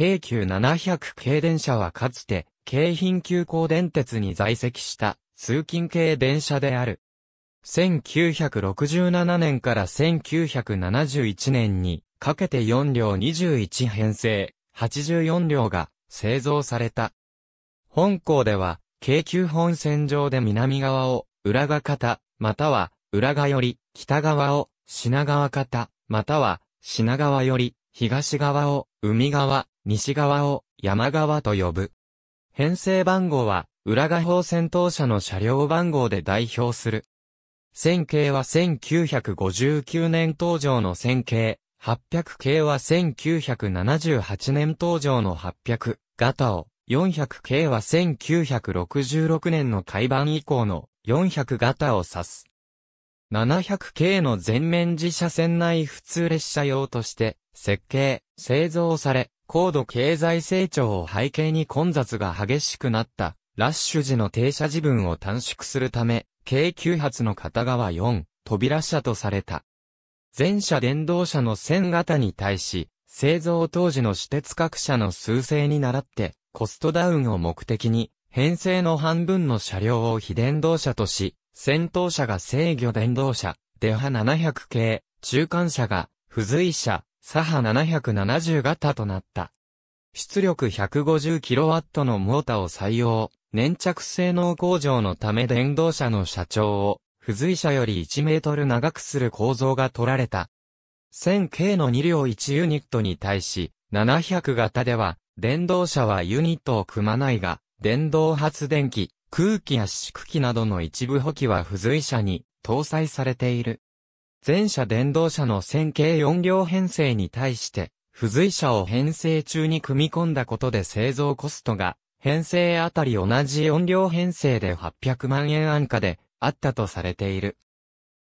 京急700系電車はかつて、京浜急行電鉄に在籍した通勤系電車である。1967年から1971年にかけて4両21編成、84両が製造された。本校では、京急本線上で南側を浦賀方、または浦賀より北側を品川方、または品川より東側を海側、西側を山側と呼ぶ。編成番号は、浦賀砲戦闘車の車両番号で代表する。線形は1959年登場の線形、800系は1978年登場の800型を、400系は1966年の改版以降の400型を指す。700系の全面自社線内普通列車用として設計、製造され、高度経済成長を背景に混雑が激しくなった、ラッシュ時の停車時分を短縮するため、京急発の片側4、扉車とされた。全車電動車の1000型に対し、製造当時の私鉄各社の数勢に倣って、コストダウンを目的に、編成の半分の車両を非電動車とし、先頭車が制御電動車、デハ700系、中間車が、付随車、左派770型となった。出力 150kW のモータを採用、粘着性能向上のため電動車の車長を、付随車より1メートル長くする構造が取られた。1000K の2両1ユニットに対し、700型では、電動車はユニットを組まないが、電動発電機、空気圧縮機などの一部補機は付随車に搭載されている。全車電動車の線形4両編成に対して、付随車を編成中に組み込んだことで製造コストが、編成あたり同じ4両編成で800万円安価であったとされている。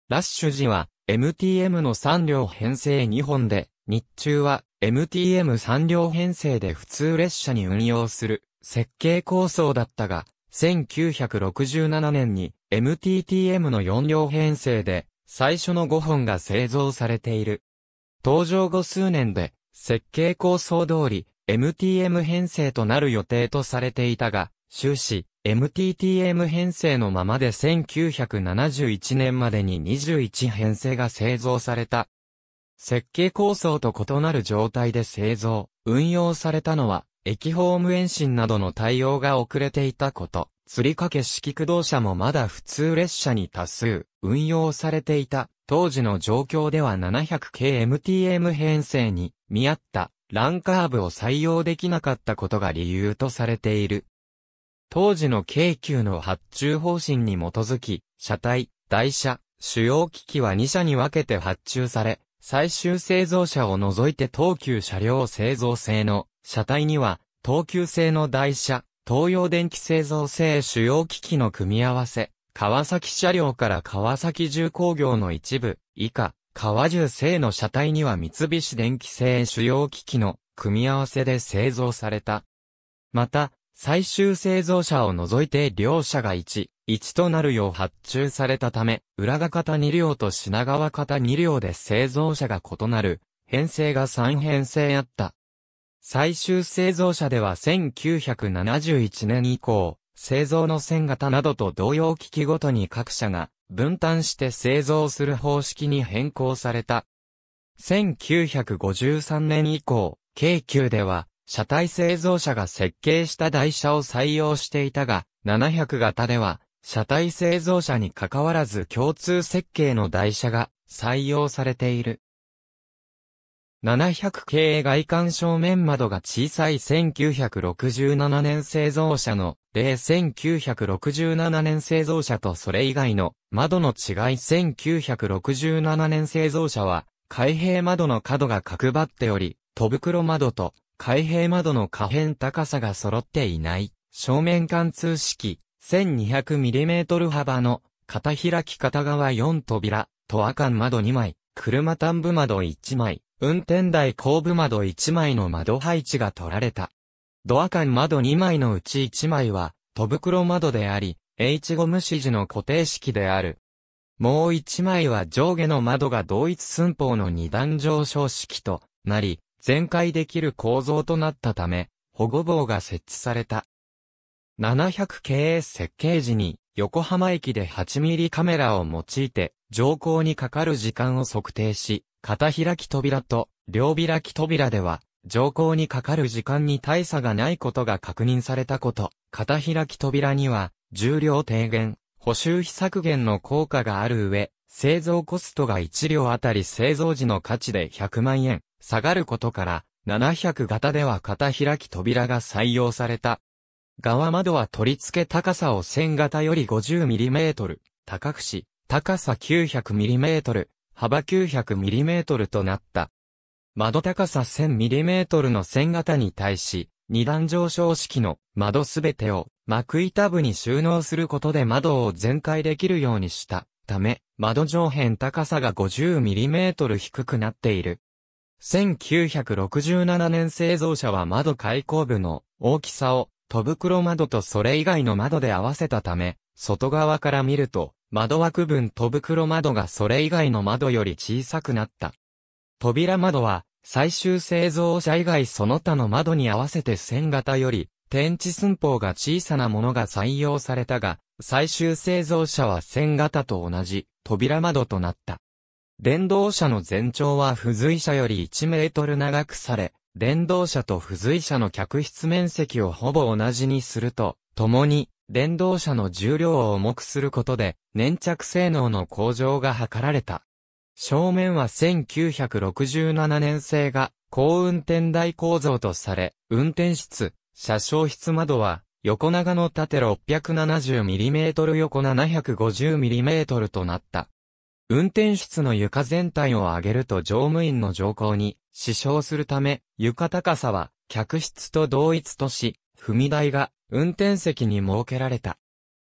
ラッシュ時は MTM の3両編成2本で、日中は MTM3 両編成で普通列車に運用する設計構想だったが、1967年に MTTM の4両編成で最初の5本が製造されている。登場後数年で、設計構想通り、MTM 編成となる予定とされていたが、終始、MTTM 編成のままで1971年までに21編成が製造された。設計構想と異なる状態で製造、運用されたのは、駅ホーム延伸などの対応が遅れていたこと。すりかけ式駆動車もまだ普通列車に多数運用されていた当時の状況では 700KMTM 編成に見合ったランカーブを採用できなかったことが理由とされている。当時の京急の発注方針に基づき、車体、台車、主要機器は2社に分けて発注され、最終製造車を除いて東急車両製造製の車体には、東急製の台車、東洋電気製造製主要機器の組み合わせ、川崎車両から川崎重工業の一部、以下、川重製の車体には三菱電気製主要機器の組み合わせで製造された。また、最終製造者を除いて両者が1、1となるよう発注されたため、浦賀型2両と品川型2両で製造者が異なる、編成が3編成あった。最終製造車では1971年以降、製造の線型などと同様機器ごとに各社が分担して製造する方式に変更された。1953年以降、京急では車体製造者が設計した台車を採用していたが、700型では車体製造者に関わらず共通設計の台車が採用されている。700系外観正面窓が小さい1967年製造車の例1967年製造車とそれ以外の窓の違い1967年製造車は開閉窓の角が角張っており、戸袋窓と開閉窓の可変高さが揃っていない正面貫通式 1200mm 幅の片開き片側4扉、トア間窓2枚、車端部窓1枚、運転台後部窓1枚の窓配置が取られた。ドア間窓2枚のうち1枚は、戸袋窓であり、H ゴム指示の固定式である。もう1枚は上下の窓が同一寸法の2段上昇式となり、全開できる構造となったため、保護棒が設置された。700系設計時に、横浜駅で8ミリカメラを用いて、乗降にかかる時間を測定し、片開き扉と両開き扉では、乗降にかかる時間に大差がないことが確認されたこと、片開き扉には、重量低減、補修費削減の効果がある上、製造コストが1両あたり製造時の価値で100万円、下がることから、700型では片開き扉が採用された。側窓は取り付け高さを1000型より 50mm、高くし、高さ 900mm、幅 900mm となった。窓高さ 1000mm の線型に対し、二段上昇式の窓すべてを幕板部に収納することで窓を全開できるようにしたため、窓上辺高さが 50mm 低くなっている。1967年製造者は窓開口部の大きさを戸袋窓とそれ以外の窓で合わせたため、外側から見ると窓枠分戸袋窓がそれ以外の窓より小さくなった。扉窓は、最終製造者以外その他の窓に合わせて線型より、天地寸法が小さなものが採用されたが、最終製造者は線型と同じ扉窓となった。電動車の全長は付随車より1メートル長くされ、電動車と付随車の客室面積をほぼ同じにすると、共に電動車の重量を重くすることで粘着性能の向上が図られた。正面は1967年製が高運転台構造とされ、運転室、車掌室窓は横長の縦 670mm 横 750mm となった。運転室の床全体を上げると乗務員の乗降に支障するため、床高さは客室と同一とし、踏み台が運転席に設けられた。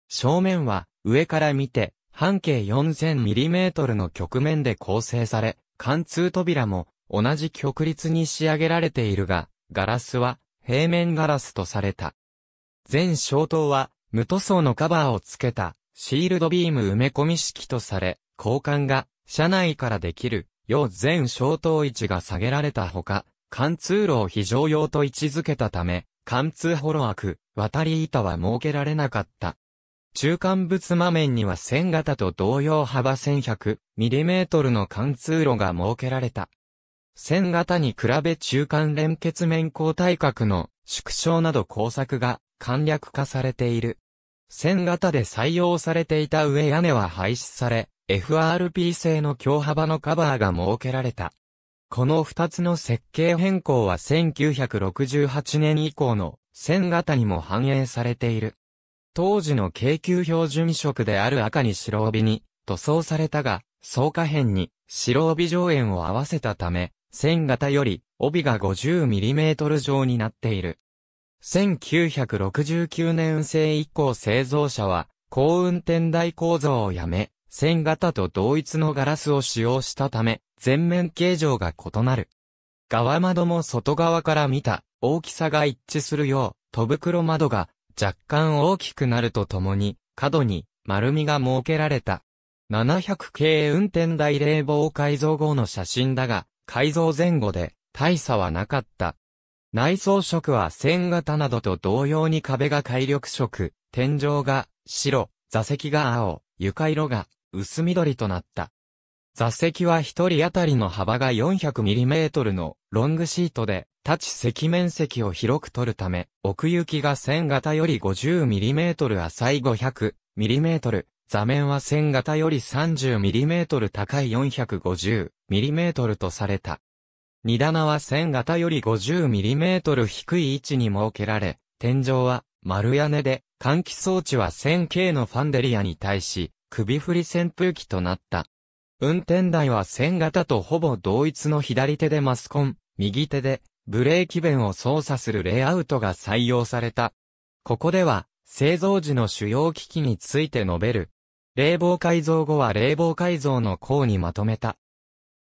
正面は上から見て半径 4000mm の曲面で構成され、貫通扉も同じ曲率に仕上げられているが、ガラスは平面ガラスとされた。全消灯は無塗装のカバーをつけたシールドビーム埋め込み式とされ、交換が車内からできる要全消灯位置が下げられたほか、貫通路を非常用と位置づけたため、貫通ホロク渡り板は設けられなかった。中間物間面には線型と同様幅 1100mm の貫通路が設けられた。線型に比べ中間連結面交代角の縮小など工作が簡略化されている。線型で採用されていた上屋根は廃止され、FRP 製の強幅のカバーが設けられた。この二つの設計変更は1968年以降の線型にも反映されている。当時の京急標準色である赤に白帯に塗装されたが、草加辺に白帯上縁を合わせたため、線型より帯が 50mm 状になっている。1969年製以降製造者は、高運転台構造をやめ、線型と同一のガラスを使用したため、全面形状が異なる。側窓も外側から見た大きさが一致するよう、戸袋窓が若干大きくなるとともに、角に丸みが設けられた。700系運転台冷房改造後の写真だが、改造前後で大差はなかった。内装色は線型などと同様に壁が海緑色、天井が白、座席が青、床色が薄緑となった。座席は一人当たりの幅が 400mm のロングシートで、立ち席面積を広く取るため、奥行きが1000型より 50mm 浅い 500mm、座面は1000型より 30mm 高い 450mm とされた。荷棚は1000型より 50mm 低い位置に設けられ、天井は丸屋根で、換気装置は 1000K のファンデリアに対し、首振り扇風機となった。運転台は線型とほぼ同一の左手でマスコン、右手でブレーキ弁を操作するレイアウトが採用された。ここでは製造時の主要機器について述べる。冷房改造後は冷房改造の項にまとめた。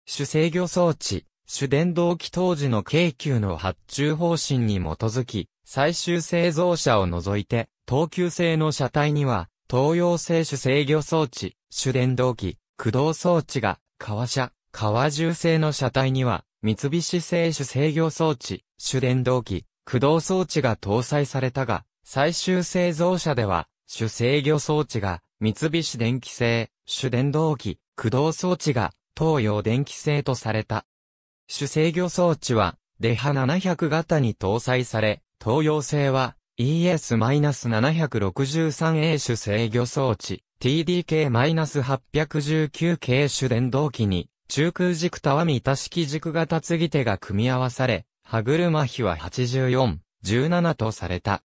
主制御装置、主電動機当時の京急の発注方針に基づき、最終製造車を除いて、等級制の車体には、東洋製種制御装置、主電動機、駆動装置が、革車、革重製の車体には、三菱製種制御装置、主電動機、駆動装置が搭載されたが、最終製造車では、主制御装置が、三菱電機製、主電動機、駆動装置が、東洋電機製とされた。主制御装置は、デハ700型に搭載され、東洋製は、ES-763A 種制御装置、TDK-819 系種電動機に、中空軸たわみた式軸型継ぎ手が組み合わされ、歯車比は84、17とされた。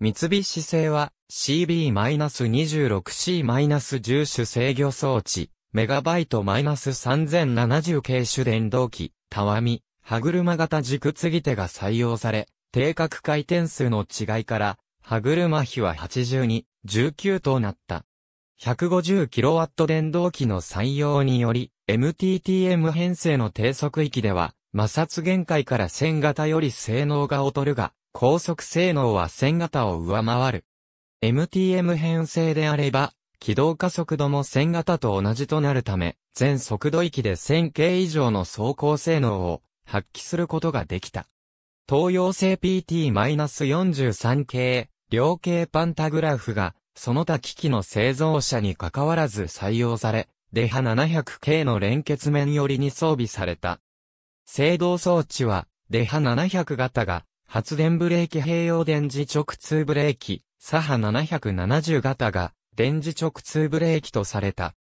三菱製は CB-26C-10 種制御装置、メガバイト -3070 系種電動機、たわみ、歯車型軸継ぎ手が採用され、定格回転数の違いから、歯車比は82、19となった。150kW 電動機の採用により、MTTM 編成の低速域では、摩擦限界から線型より性能が劣るが、高速性能は線型を上回る。MTM 編成であれば、軌道加速度も線型と同じとなるため、全速度域で1000系以上の走行性能を発揮することができた。東洋性 PT-43 系、量形パンタグラフが、その他機器の製造者に関わらず採用され、デハ700系の連結面寄りに装備された。制動装置は、デハ700型が、発電ブレーキ併用電磁直通ブレーキ、サハ770型が、電磁直通ブレーキとされた。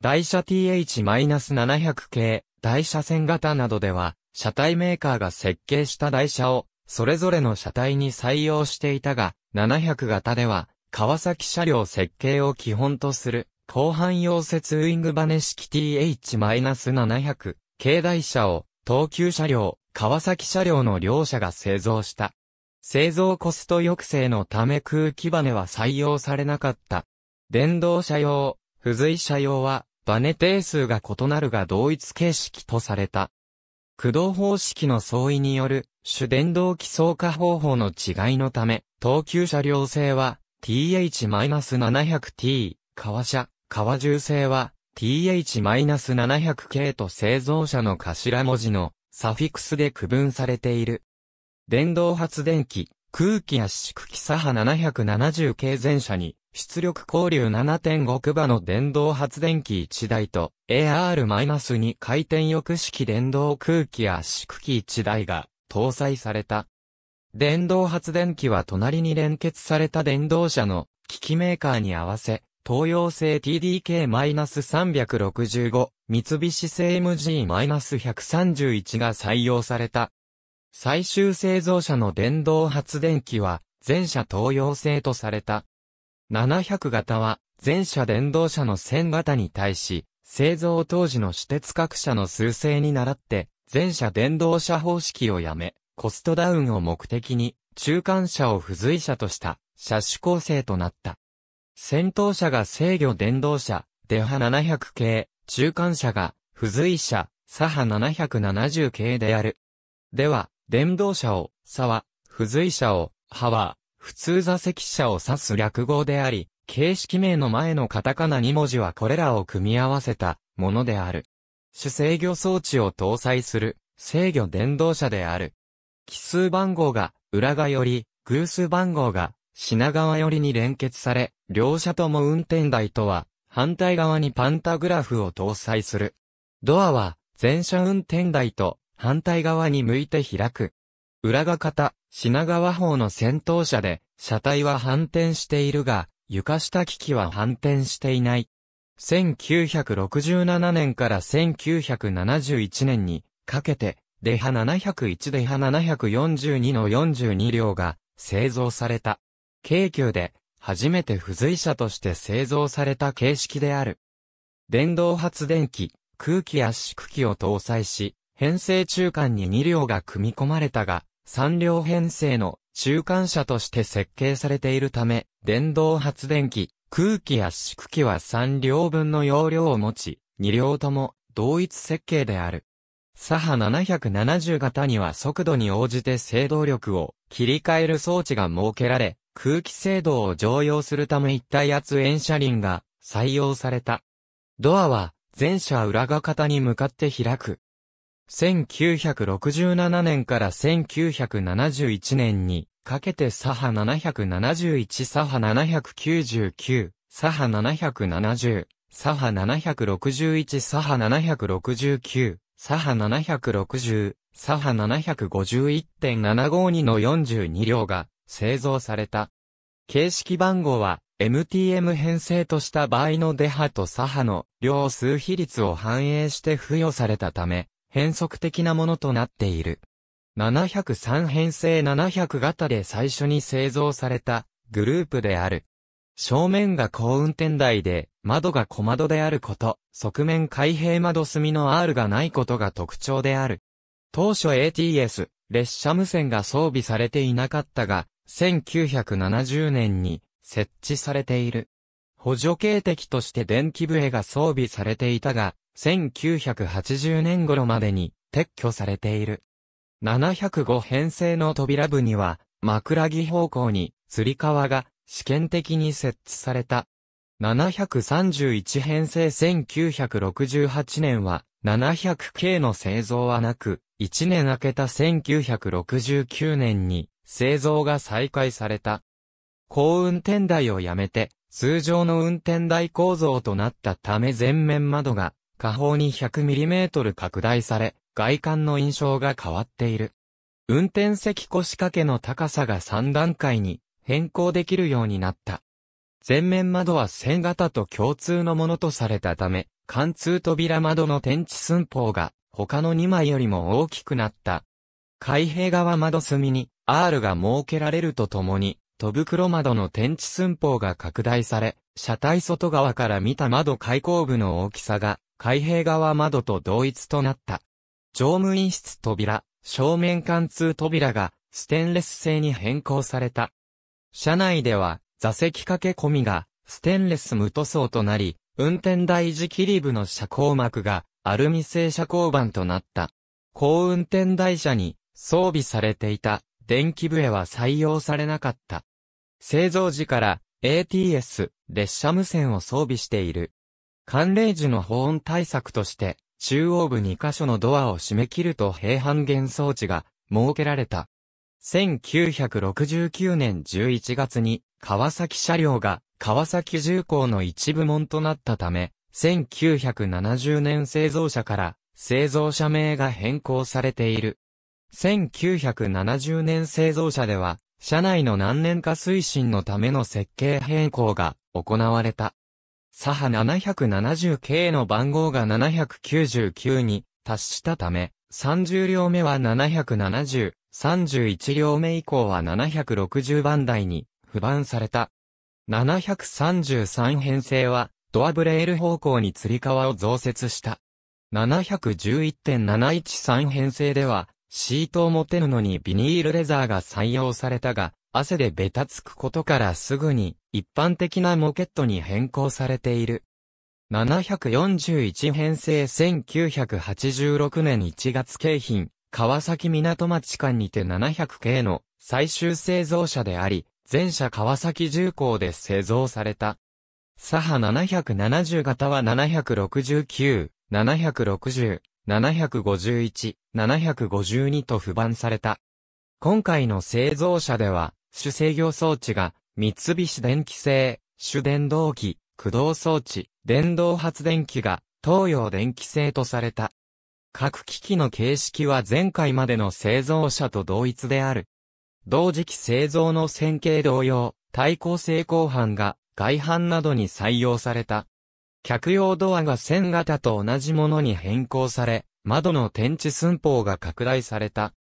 台車 TH-700 系、台車線型などでは、車体メーカーが設計した台車を、それぞれの車体に採用していたが、700型では、川崎車両設計を基本とする、後半溶接ウィングバネ式 TH-700 軽台車を、東急車両、川崎車両の両者が製造した。製造コスト抑制のため空気バネは採用されなかった。電動車用、付随車用は、バネ定数が異なるが同一形式とされた。駆動方式の相違による主電動機操化方法の違いのため、等級車両性は TH-700T、革車、革重性は TH-700K と製造者の頭文字のサフィクスで区分されている。電動発電機、空気圧縮機サハ 770K 全車に出力交流7.5馬の電動発電機1台と AR-2 回転翼式電動空気圧縮機1台が搭載された。電動発電機は隣に連結された電動車の機器メーカーに合わせ、東洋製 TDK-365、三菱製 MG-131 が採用された。最終製造車の電動発電機は、全車東洋製とされた。700型は、全車電動車の1000型に対し、製造当時の私鉄各社の数勢に倣って、全車電動車方式をやめ、コストダウンを目的に、中間車を付随車とした、車種構成となった。先頭車が制御電動車、デハ700系、中間車が、付随車、サハ770系である。では、電動車を、サは、付随車を、ハは、普通座席車を指す略語であり、形式名の前のカタカナ2文字はこれらを組み合わせたものである。主制御装置を搭載する制御電動車である。奇数番号が裏側より、偶数番号が品川寄りに連結され、両者とも運転台とは反対側にパンタグラフを搭載する。ドアは全車運転台と反対側に向いて開く。裏が方、品川方の先頭車で、車体は反転しているが、床下機器は反転していない。1967年から1971年にかけて、デハ701デハ742の42両が製造された。京急で初めて付随車として製造された形式である。電動発電機、空気圧縮機を搭載し、編成中間に2両が組み込まれたが、三両編成の中間車として設計されているため、電動発電機、空気圧縮機は三両分の容量を持ち、二両とも同一設計である。サハ770型には速度に応じて制動力を切り替える装置が設けられ、空気制動を常用するため一体圧縁車輪が採用された。ドアは全車裏側に向かって開く。1967年から1971年にかけて左派771左派799左派770左派761左派769左派760左派751.752の42両が製造された。形式番号は MTM 編成とした場合の出派と左派の両数比率を反映して付与されたため、変則的なものとなっている。703編成700型で最初に製造されたグループである。正面が高運転台で、窓が小窓であること、側面開閉窓隅の R がないことが特徴である。当初 ATS、列車無線が装備されていなかったが、1970年に設置されている。補助形的として電気笛が装備されていたが、1980年頃までに撤去されている。705編成の扉部には、枕木方向に、釣り革が試験的に設置された。731編成1968年は、700系の製造はなく、1年明けた1969年に、製造が再開された。高運転台をやめて、通常の運転台構造となったため前面窓が下方に 100mm 拡大され、外観の印象が変わっている。運転席腰掛けの高さが3段階に変更できるようになった。前面窓は線型と共通のものとされたため、貫通扉窓の天地寸法が他の2枚よりも大きくなった。開閉側窓隅に R が設けられるとともに、戸袋窓の天地寸法が拡大され、車体外側から見た窓開口部の大きさが開閉側窓と同一となった。乗務員室扉、正面貫通扉がステンレス製に変更された。車内では座席掛け込みがステンレス無塗装となり、運転台時切り部の車高膜がアルミ製車高板となった。高運転台車に装備されていた電気笛は採用されなかった。製造時から ATS 列車無線を装備している。寒冷時の保温対策として、中央部2カ所のドアを閉め切ると平半減装置が設けられた。1969年11月に川崎車両が川崎重工の一部門となったため、1970年製造者から製造者名が変更されている。1970年製造者では、車内の何年か推進のための設計変更が行われた。左派770系の番号が799に達したため、30両目は770、31両目以降は760番台に不番された。733編成はドアブレール方向に吊り革を増設した。711.713編成では、シートを持てるのにビニールレザーが採用されたが、汗でべたつくことからすぐに一般的なモケットに変更されている。741編成1986年1月京浜、川崎港町間にて700系の最終製造車であり、全車川崎重工で製造された。左派770型は769、760、751、752と不番された。今回の製造車では、主制御装置が三菱電機製、主電動機、駆動装置、電動発電機が東洋電機製とされた。各機器の形式は前回までの製造者と同一である。同時期製造の線形同様、対抗性鋼板が外板などに採用された。客用ドアが線型と同じものに変更され、窓の天地寸法が拡大された。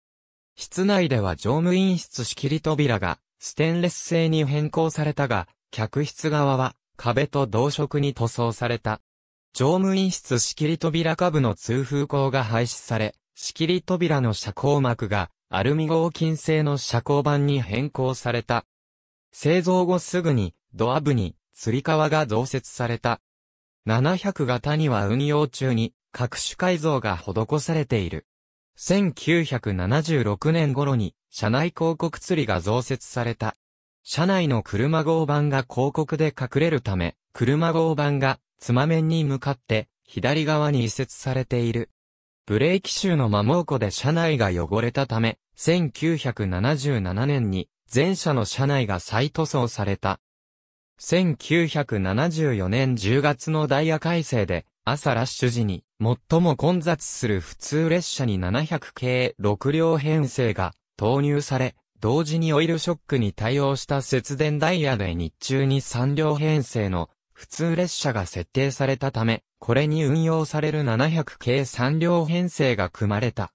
室内では乗務員室仕切り扉がステンレス製に変更されたが、客室側は壁と同色に塗装された。乗務員室仕切り扉下部の通風口が廃止され、仕切り扉の遮光膜がアルミ合金製の遮光板に変更された。製造後すぐにドア部に吊り革が増設された。700型には運用中に各種改造が施されている。1976年頃に車内広告釣りが増設された。車内の車号板が広告で隠れるため、車号板がつま面に向かって左側に移設されている。ブレーキシの摩耗庫で車内が汚れたため、1977年に全車の車内が再塗装された。1974年10月のダイヤ改正で朝ラッシュ時に最も混雑する普通列車に700系6両編成が投入され、同時にオイルショックに対応した節電ダイヤで日中に3両編成の普通列車が設定されたため、これに運用される700系3両編成が組まれた。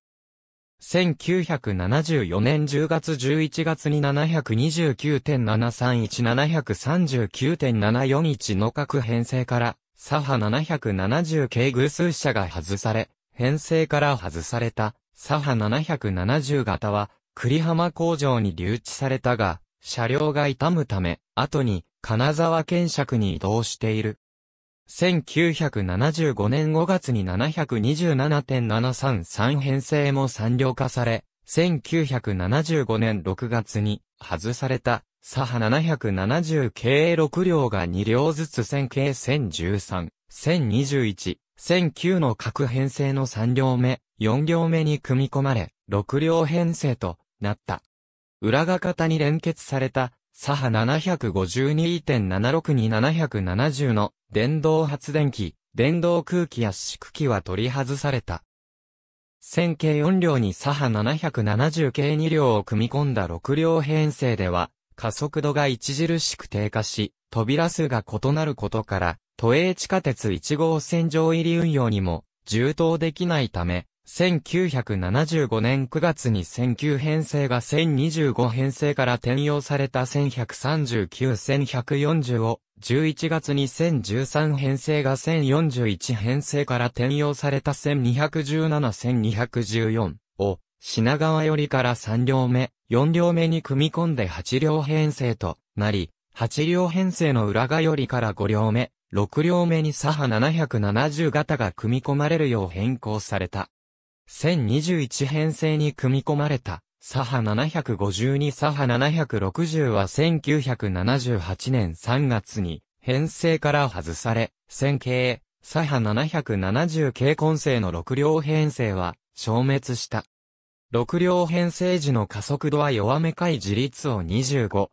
1974年10月11月に729.731739.741の各編成から左派770系偶数車が外され、編成から外された左派770型は、栗浜工場に留置されたが、車両が傷むため、後に金沢検釈に移動している。1975年5月に727.733編成も産業化され、1975年6月に外された左派770系6両が2両ずつ線計1013、1021、1009の各編成の3両目、4両目に組み込まれ、6両編成となった。裏がに連結された、左派752.76に770の電動発電機、電動空気圧縮機は取り外された。線形4両に左派770系2両を組み込んだ6両編成では、加速度が著しく低下し、扉数が異なることから、都営地下鉄1号線上入り運用にも、充当できないため、1975年9月に19編成が1025編成から転用された1139-1140を、11月に1013編成が1041編成から転用された1217-1214を、品川寄りから3両目、4両目に組み込んで8両編成となり、8両編成の裏側寄りから5両目、6両目に左派770型が組み込まれるよう変更された。1021編成に組み込まれた、左派752左派760は1978年3月に編成から外され、線形、左派770系混成の6両編成は消滅した。6両編成時の加速度は弱めかい自立を25%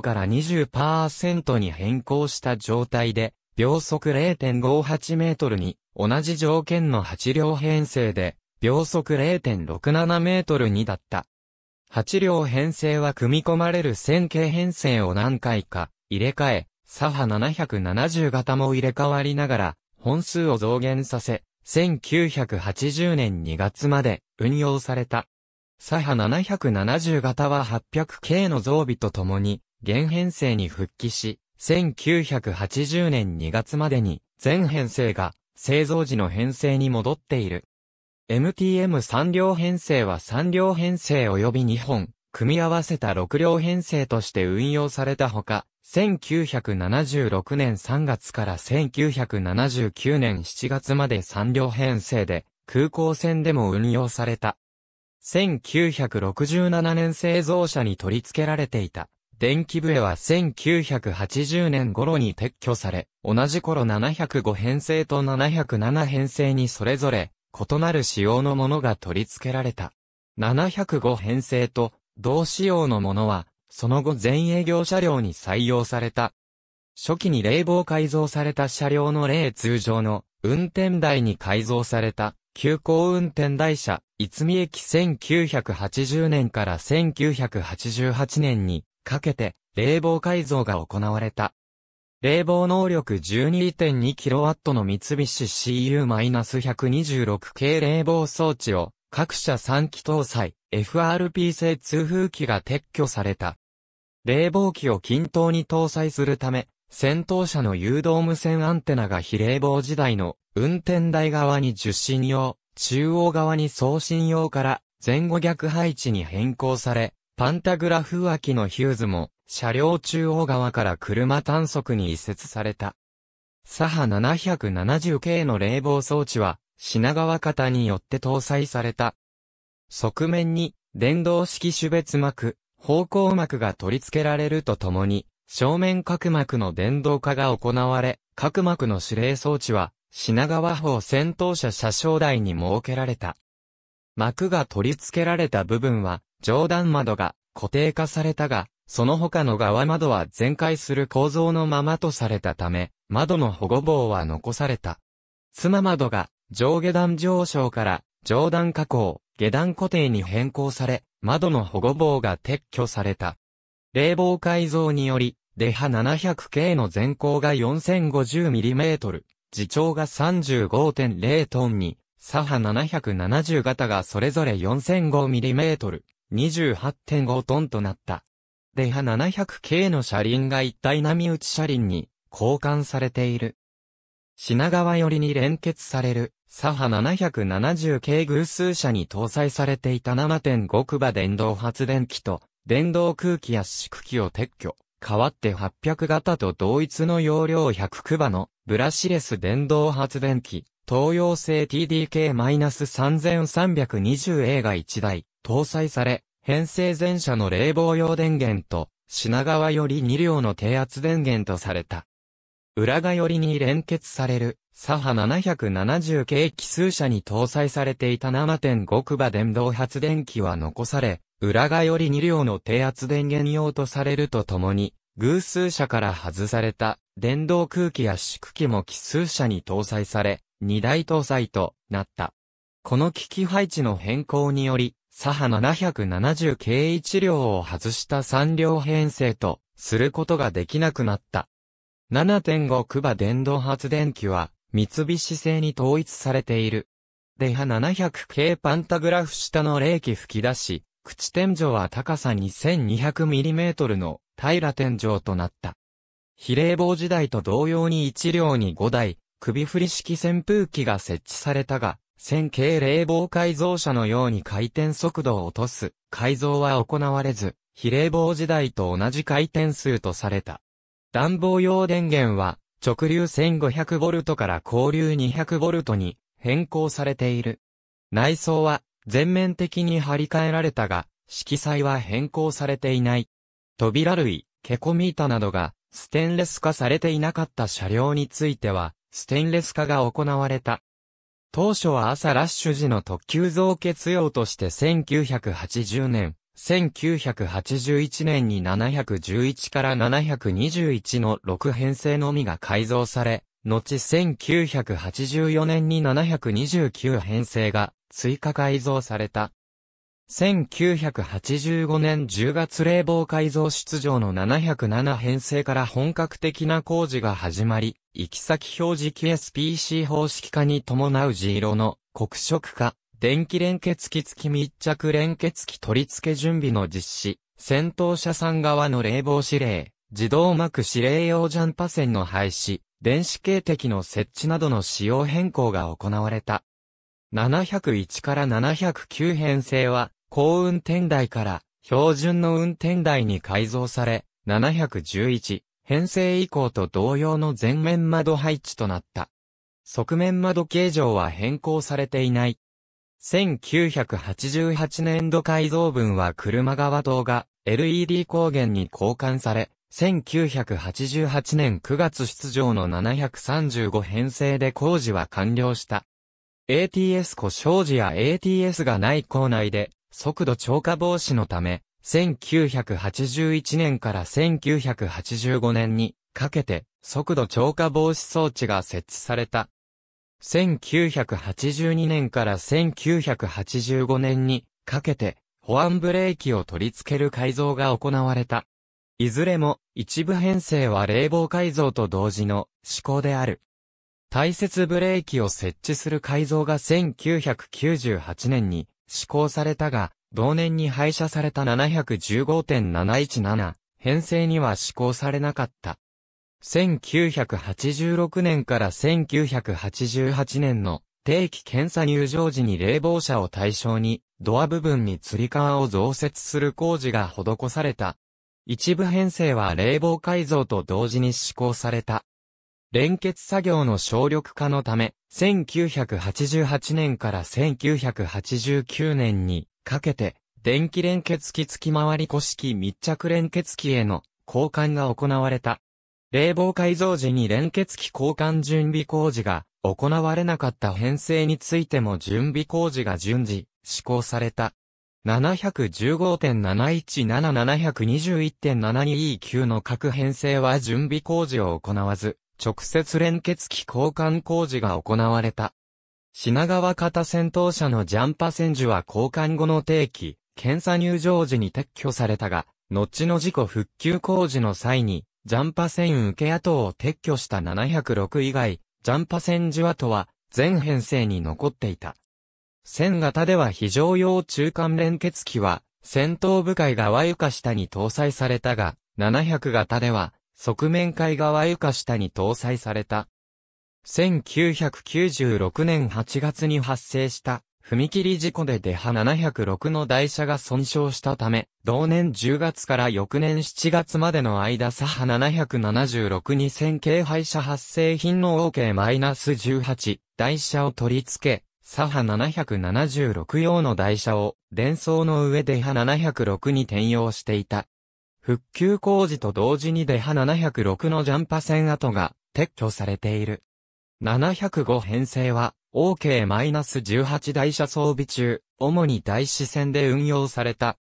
から20%に変更した状態で、秒速0.58メートルに、同じ条件の8両編成で、秒速0.67メートルにだった。8両編成は組み込まれる線形編成を何回か入れ替え、左派770型も入れ替わりながら、本数を増減させ、1980年2月まで運用された。サハ770型は 800K の増備とともに、現編成に復帰し、1980年2月までに、全編成が、製造時の編成に戻っている。MTM3 両編成は3両編成及び2本、組み合わせた6両編成として運用されたほか、1976年3月から1979年7月まで3両編成で、空港線でも運用された。1967年製造車に取り付けられていた。電気笛は1980年頃に撤去され、同じ頃705編成と707編成にそれぞれ異なる仕様のものが取り付けられた。705編成と同仕様のものは、その後全営業車両に採用された。初期に冷房改造された車両の例通常の運転台に改造された急行運転台車、いつみ駅1980年から1988年にかけて冷房改造が行われた。冷房能力 12.2kW の三菱 CU-126 系冷房装置を各社3機搭載 FRP 製通風機が撤去された。冷房機を均等に搭載するため、戦闘車の誘導無線アンテナが比例棒時代の運転台側に受信用、中央側に送信用から前後逆配置に変更され、パンタグラフ脇のヒューズも車両中央側から車短足に移設された。サハ 770K 系の冷房装置は品川型によって搭載された。側面に電動式種別膜、方向膜が取り付けられるとともに、正面角膜の電動化が行われ、角膜の指令装置は、品川砲戦闘車車掌台に設けられた。膜が取り付けられた部分は、上段窓が固定化されたが、その他の側窓は全開する構造のままとされたため、窓の保護棒は残された。妻窓が上下段上昇から上段加工、下段固定に変更され、窓の保護棒が撤去された。冷房改造により、デハ 700K の全高が 4050mm、自長が35.0トンに、左派770型がそれぞれ 4005mm、28.5トンとなった。デハ 700K の車輪が一体波打ち車輪に交換されている。品川寄りに連結される、左派 770K 偶数車に搭載されていた7.5区場電動発電機と、電動空気圧縮機を撤去。代わって800型と同一の容量100クバのブラシレス電動発電機、東洋製 TDK-3320A が1台搭載され、編成前車の冷房用電源と品川より2両の低圧電源とされた。裏側よりに連結される、サハ770系奇数車に搭載されていた7.5クバ電動発電機は残され、裏より2両の低圧電源用とされるとともに、偶数車から外された電動空気や縮機も奇数車に搭載され、2台搭載となった。この機器配置の変更により、左派770系1両を外した3両編成とすることができなくなった。7.5クバ電動発電機は三菱製に統一されている。デハ700系パンタグラフ下の冷気吹き出し、口天井は高さ 2200mm の平天井となった。比例棒時代と同様に1両に5台、首振り式扇風機が設置されたが、線形冷房改造車のように回転速度を落とす改造は行われず、比冷房時代と同じ回転数とされた。暖房用電源は直流 1500V から交流 200V に変更されている。内装は全面的に張り替えられたが、色彩は変更されていない。扉類、ケコミータなどが、ステンレス化されていなかった車両については、ステンレス化が行われた。当初は朝ラッシュ時の特急増結用として1980年、1981年に711から721の6編成のみが改造され、後1984年に729編成が追加改造された。1985年10月冷房改造出場の707編成から本格的な工事が始まり、行き先表示器 SPC 方式化に伴う地色の黒色化、電気連結機付き密着連結機取り付け準備の実施、先頭車さん側の冷房指令、自動幕指令用ジャンパ線の廃止、電子警笛の設置などの仕様変更が行われた。701から709編成は、高運転台から標準の運転台に改造され、711編成以降と同様の前面窓配置となった。側面窓形状は変更されていない。1988年度改造分は車側灯が LED 光源に交換され、1988年9月出場の735編成で工事は完了した。ATS 故障時や ATS がない構内で、速度超過防止のため、1981年から1985年にかけて速度超過防止装置が設置された。1982年から1985年にかけて保安ブレーキを取り付ける改造が行われた。いずれも一部編成は冷房改造と同時の試行である。大節ブレーキを設置する改造が1998年に施行されたが、同年に廃車された715.717編成には施行されなかった。1986年から1988年の定期検査入場時に冷房車を対象にドア部分に吊り革を増設する工事が施された。一部編成は冷房改造と同時に施行された。連結作業の省力化のため、1988年から1989年にかけて、電気連結機付き回り古式密着連結機への交換が行われた。冷房改造時に連結機交換準備工事が行われなかった編成についても準備工事が順次施行された。715.717、721.729の各編成は準備工事を行わず、直接連結機交換工事が行われた。品川型戦闘車のジャンパ戦時は交換後の定期、検査入場時に撤去されたが、後の事故復旧工事の際に、ジャンパ戦受け跡を撤去した706以外、ジャンパ戦時跡は、全編成に残っていた。線型では非常用中間連結機は、戦闘部会が和床下に搭載されたが、700型では、側面階側床下に搭載された。1996年8月に発生した踏切事故でデハ706の台車が損傷したため、同年10月から翌年7月までの間左派776に線形廃車発生品の OK-18 台車を取り付け、左派776用の台車を伝送の上で派706に転用していた。復旧工事と同時にデハ706のジャンパ線跡が撤去されている。705編成は OK-18 台車装備中、主に台視線で運用された。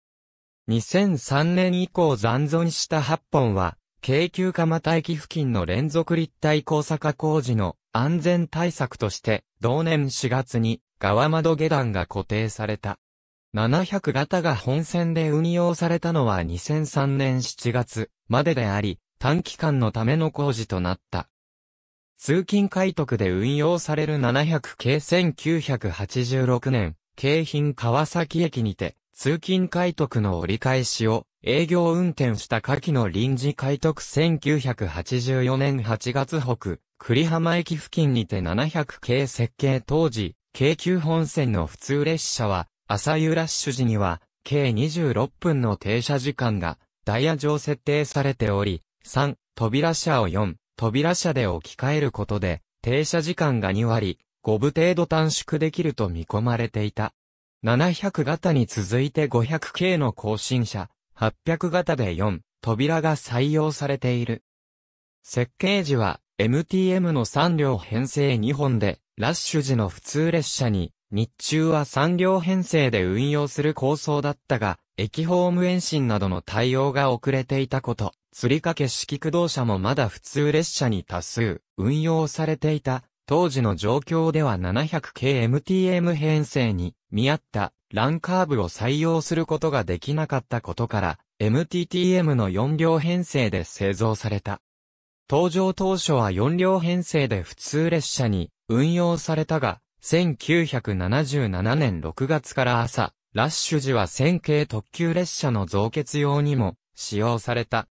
2003年以降残存した8本は、京急蒲田駅付近の連続立体交差化工事の安全対策として、同年4月に側窓下段が固定された。700型が本線で運用されたのは2003年7月までであり、短期間のための工事となった。通勤快特で運用される700系1986年、京浜川崎駅にて、通勤快特の折り返しを営業運転した下記の臨時快特1984年8月北、栗浜駅付近にて700系設計当時、京急本線の普通列車は朝夕ラッシュ時には、計26分の停車時間が、ダイヤ上設定されており、3、扉車を4、扉車で置き換えることで、停車時間が2割、5分程度短縮できると見込まれていた。700型に続いて500系の更新車、800型で4、扉が採用されている。設計時は、MTM の3両編成2本で、ラッシュ時の普通列車に、日中は3両編成で運用する構想だったが、駅ホーム延伸などの対応が遅れていたこと、吊りかけ式駆動車もまだ普通列車に多数運用されていた、当時の状況では 700KMTM 編成に見合ったランカーブを採用することができなかったことから、MTTM の4両編成で製造された。登場当初は4両編成で普通列車に運用されたが、1977年6月から朝、ラッシュ時は線形特急列車の増結用にも使用された。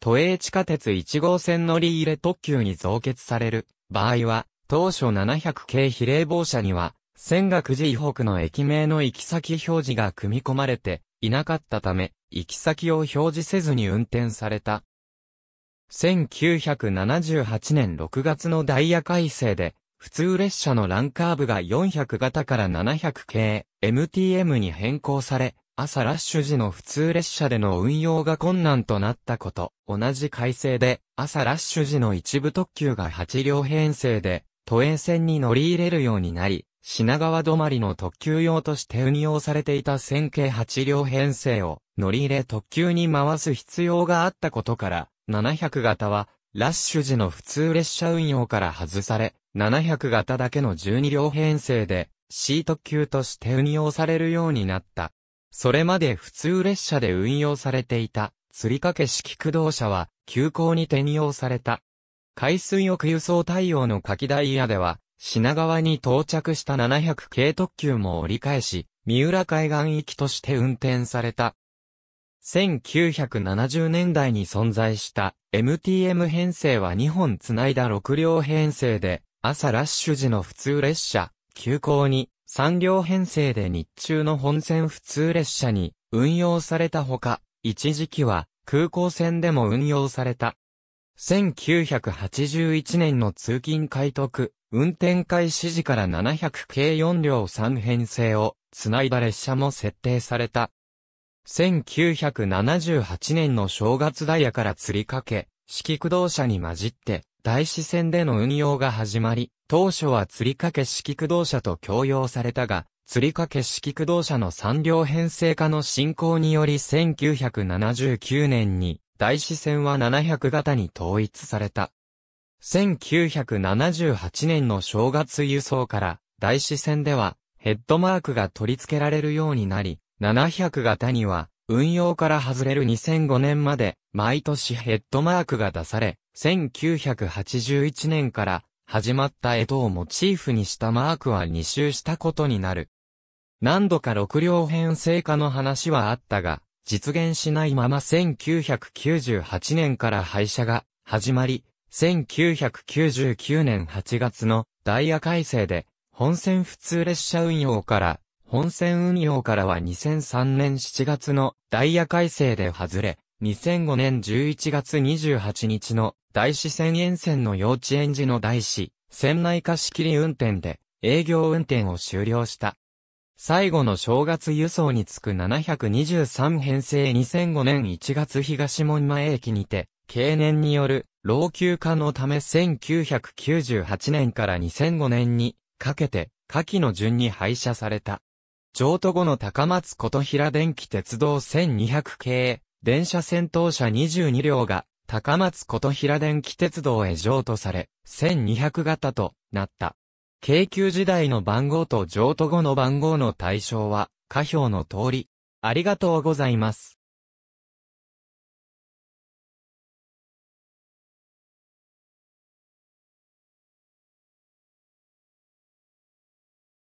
都営地下鉄1号線乗り入れ特急に増結される場合は、当初700系比例防車には、千岳寺以北の駅名の行き先表示が組み込まれていなかったため、行き先を表示せずに運転された。1978年6月のダイヤ改正で、普通列車のランカーブが400型から700系 MTM に変更され、朝ラッシュ時の普通列車での運用が困難となったこと、同じ改正で、朝ラッシュ時の一部特急が8両編成で、都営線に乗り入れるようになり、品川止まりの特急用として運用されていた線形8両編成を乗り入れ特急に回す必要があったことから、700型はラッシュ時の普通列車運用から外され、700型だけの12両編成で、シート級として運用されるようになった。それまで普通列車で運用されていた、吊り掛け式駆動車は、急行に転用された。海水浴輸送対応の柿季ダイヤでは、品川に到着した700系特急も折り返し、三浦海岸行きとして運転された。1970年代に存在した MTM 編成は2本つないだ6両編成で、朝ラッシュ時の普通列車、急行に3両編成で日中の本線普通列車に運用されたほか、一時期は空港線でも運用された。1981年の通勤開得、運転開始時から700系4両3編成を、つないだ列車も設定された。1978年の正月ダイヤから釣りかけ、式駆動車に混じって、大四川での運用が始まり、当初は釣りかけ式駆動車と共用されたが、釣りかけ式駆動車の産業編成化の進行により1979年に、大四川は700型に統一された。1978年の正月輸送から、大四川では、ヘッドマークが取り付けられるようになり、700型には、運用から外れる2005年まで、毎年ヘッドマークが出され、1981年から始まった江戸をモチーフにしたマークは2周したことになる。何度か6両編成化の話はあったが、実現しないまま1998年から廃車が始まり、1999年8月のダイヤ改正で本線普通列車運用から本線運用からは2003年7月のダイヤ改正で外れ、2005年11月28日の大四川沿線の幼稚園児の大四、船内貸し切り運転で営業運転を終了した。最後の正月輸送につく723編成2005年1月東門前駅にて、経年による老朽化のため1998年から2005年にかけて下記の順に廃車された。譲渡後の高松琴平電気鉄道1200系、電車戦闘車22両が、高松琴平電気鉄道へ譲渡され、1200型となった。京急時代の番号と譲渡後の番号の対象は、下表の通り。ありがとうございます。